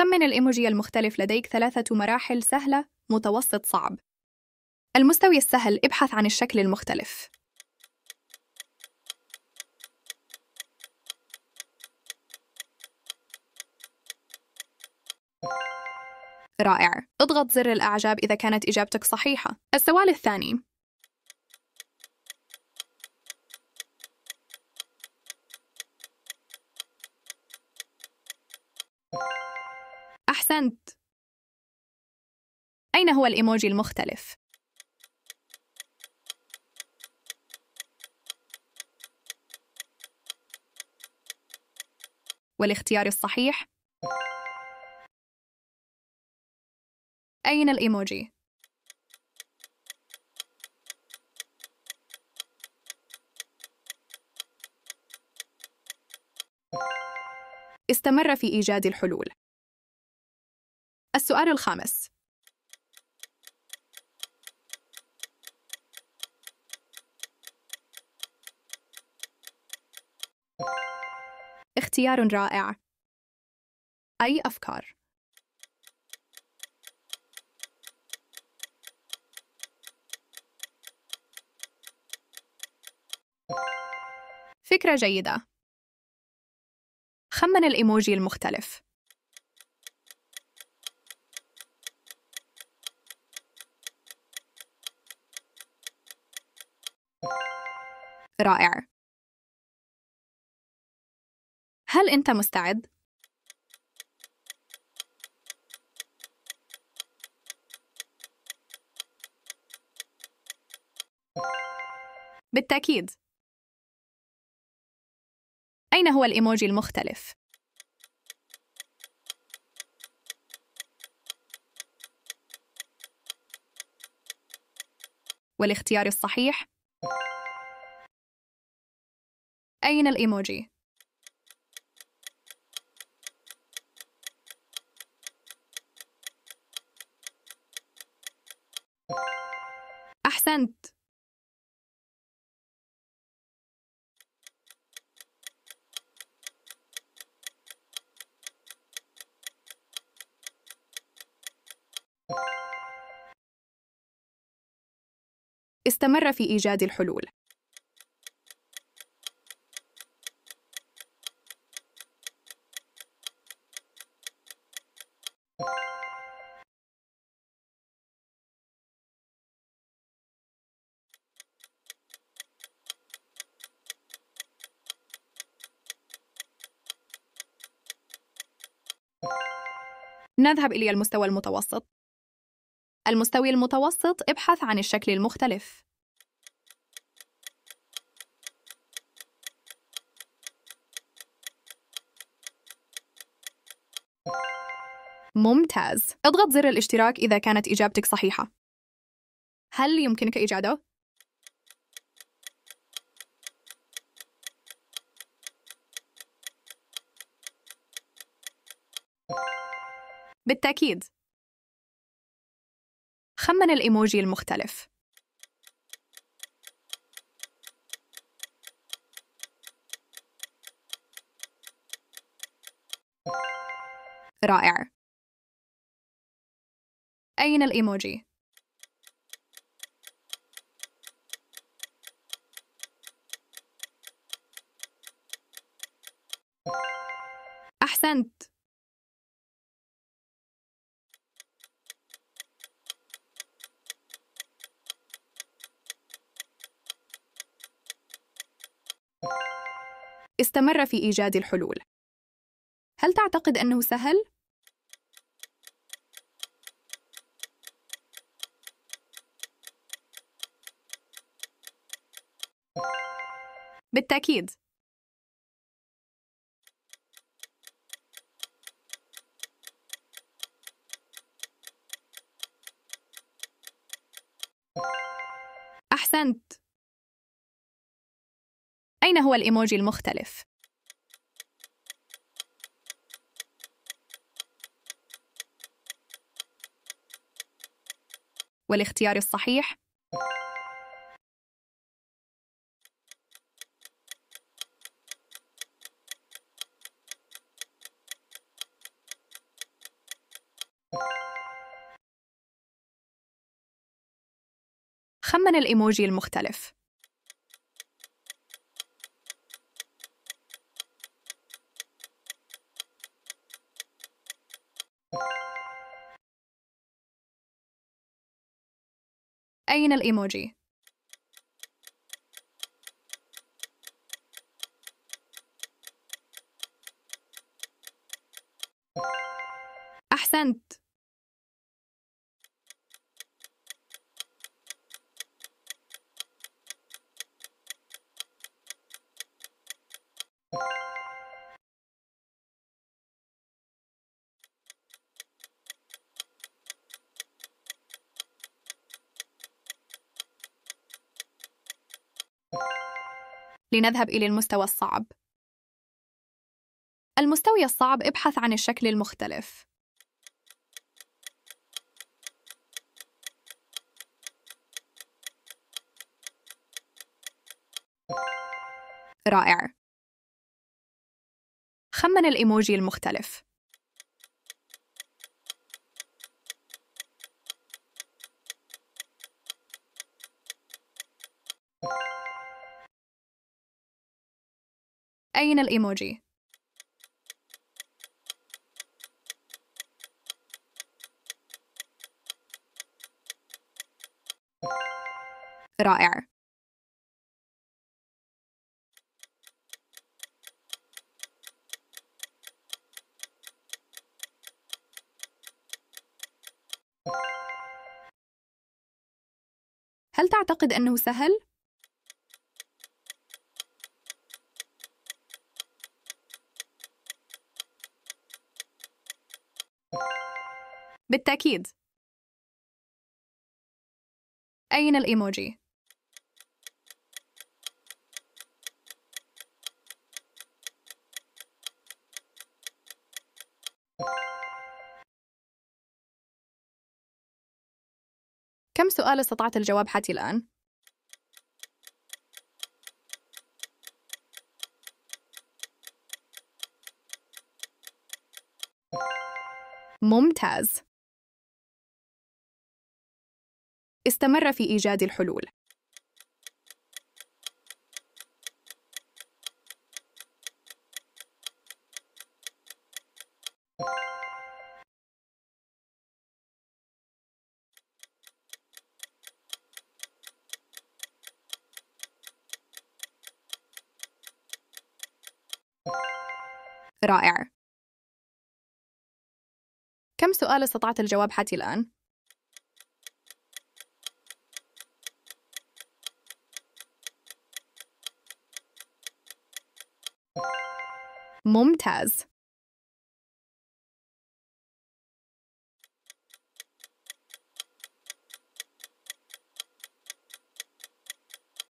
خمن الإيموجي المختلف لديك ثلاثة مراحل سهلة، متوسط، صعب. المستوي السهل ابحث عن الشكل المختلف. رائع، اضغط زر الإعجاب إذا كانت إجابتك صحيحة. السؤال الثاني، أحسنت. أين هو الإيموجي المختلف؟ والاختيار الصحيح أين الإيموجي؟ استمر في إيجاد الحلول السؤال الخامس اختيار رائع أي أفكار؟ فكرة جيدة خمن الإيموجي المختلف رائع هل أنت مستعد؟ بالتأكيد أين هو الإيموجي المختلف؟ والاختيار الصحيح أين الإيموجي؟ أحسنت استمر في إيجاد الحلول نذهب إلى المستوى المتوسط المستوي المتوسط ابحث عن الشكل المختلف ممتاز اضغط زر الاشتراك إذا كانت إجابتك صحيحة هل يمكنك إيجاده؟ بالتأكيد خمن الإيموجي المختلف رائع أين الإيموجي؟ أحسنت استمر في إيجاد الحلول. هل تعتقد أنه سهل؟ بالتأكيد. أحسنت. أين هو الإيموجي المختلف؟ والاختيار الصحيح خمن الإيموجي المختلف أين الإيموجي؟ أحسنت لنذهب إلى المستوى الصعب. المستوى الصعب ابحث عن الشكل المختلف. رائع. خمن الإيموجي المختلف. أين الإيموجي؟ رائع هل تعتقد أنه سهل؟ بالتأكيد أين الإيموجي؟ كم سؤال استطعت الجواب حتى الآن؟ ممتاز استمر في إيجاد الحلول رائع كم سؤال استطعت الجواب حتى الآن؟ Mumtaz